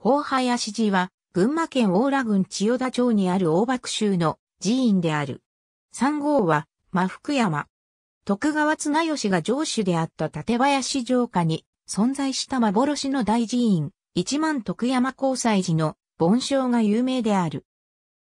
法林寺は、群馬県大良郡千代田町にある大爆州の寺院である。三号は、真福山。徳川綱吉が城主であった立林城下に存在した幻の大寺院、一万徳山交際寺の盆章が有名である。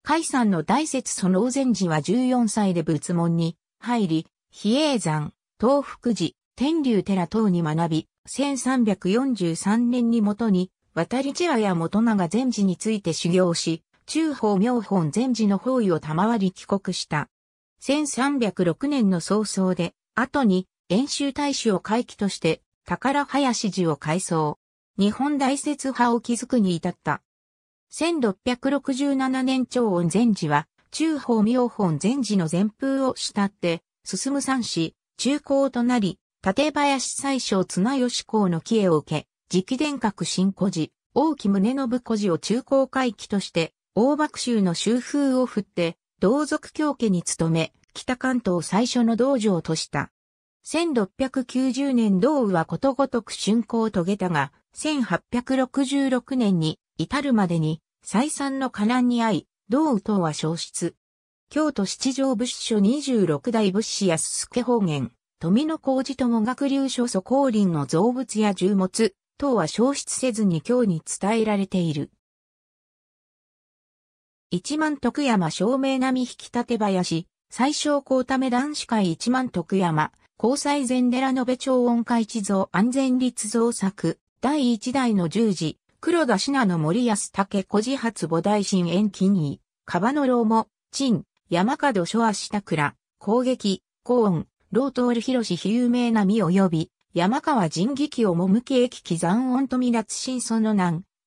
海山の大雪その大禅寺は14歳で仏門に入り、比叡山、東福寺、天竜寺等に学び、1343年に元に渡り千和や元長禅寺について修行し、中法妙本禅寺の方位を賜り帰国した。1306年の早々で、後に、演習大使を回帰として、宝林寺を改装。日本大説派を築くに至った。1667年長恩禅寺は、中法妙本禅寺の禅風を慕って、進む三子、中高となり、立林最小綱吉公の帰依を受け、直伝閣新古寺、大木宗信古寺を中高回帰として、大幕州の州風を振って、同族教家に勤め、北関東最初の道場とした。1690年道雨はことごとく竣工を遂げたが、1866年に至るまでに再三の河難に遭い、道雨等は消失。京都七条仏書26代仏師安助方言、富野工事とも学流書祖降林の造物や重物、等は消失せずに今日に伝えられている。一万徳山照明並引き立て林、最小高ため男子会一万徳山、交際前寺延べ町音会地蔵安全立造作、第一代の十字、黒田品の森安武小地発母大神遠近位、カ野郎も、陳、山門諸足桜、倉、攻撃、高音、老ル広志有名並み及び、山川人技機をもむき駅機残音富脱新その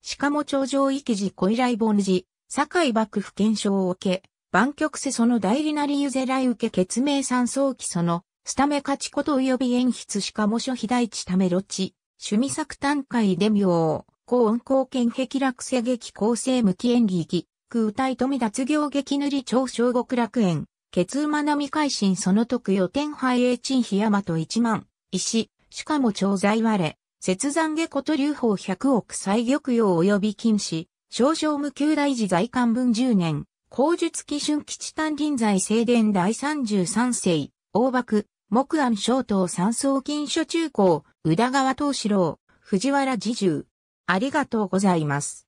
し鹿も頂上域時小依頼盆寺、堺幕府検証を受け、万曲世その代理なりゆぜらい受け決明三層期その、スタメ勝ちこと及び演出鹿も諸飛大地ためろち、趣味作短海で妙、高音高剣壁落世劇構成無期演劇、空体富脱行劇塗り超小極楽園、血馬並会進その特予天廃栄鎮飛山と一万、石、しかも調剤割れ、切山下古都流法百億再玉用及び禁止、少々無給大事在官文十年、口述基準基地丹臨在正殿第十三世、大幕、木安小等三層金書中高、宇田川東四郎、藤原自重。ありがとうございます。